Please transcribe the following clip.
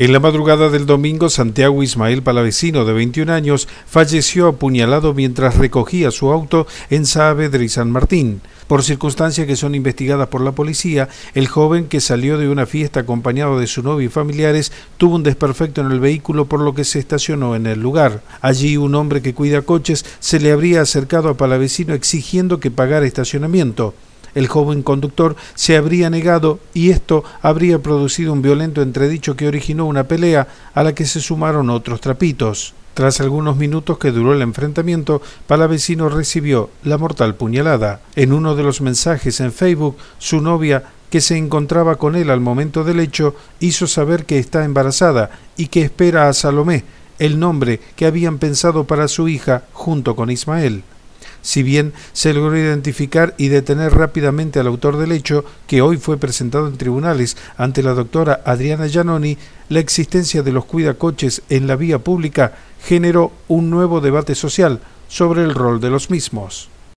En la madrugada del domingo, Santiago Ismael Palavecino, de 21 años, falleció apuñalado mientras recogía su auto en Saavedra y San Martín. Por circunstancias que son investigadas por la policía, el joven que salió de una fiesta acompañado de su novio y familiares tuvo un desperfecto en el vehículo por lo que se estacionó en el lugar. Allí un hombre que cuida coches se le habría acercado a Palavecino exigiendo que pagara estacionamiento. El joven conductor se habría negado y esto habría producido un violento entredicho que originó una pelea a la que se sumaron otros trapitos. Tras algunos minutos que duró el enfrentamiento, Palavecino recibió la mortal puñalada. En uno de los mensajes en Facebook, su novia, que se encontraba con él al momento del hecho, hizo saber que está embarazada y que espera a Salomé, el nombre que habían pensado para su hija junto con Ismael si bien se logró identificar y detener rápidamente al autor del hecho, que hoy fue presentado en tribunales ante la doctora Adriana Giannoni, la existencia de los cuidacoches en la vía pública generó un nuevo debate social sobre el rol de los mismos.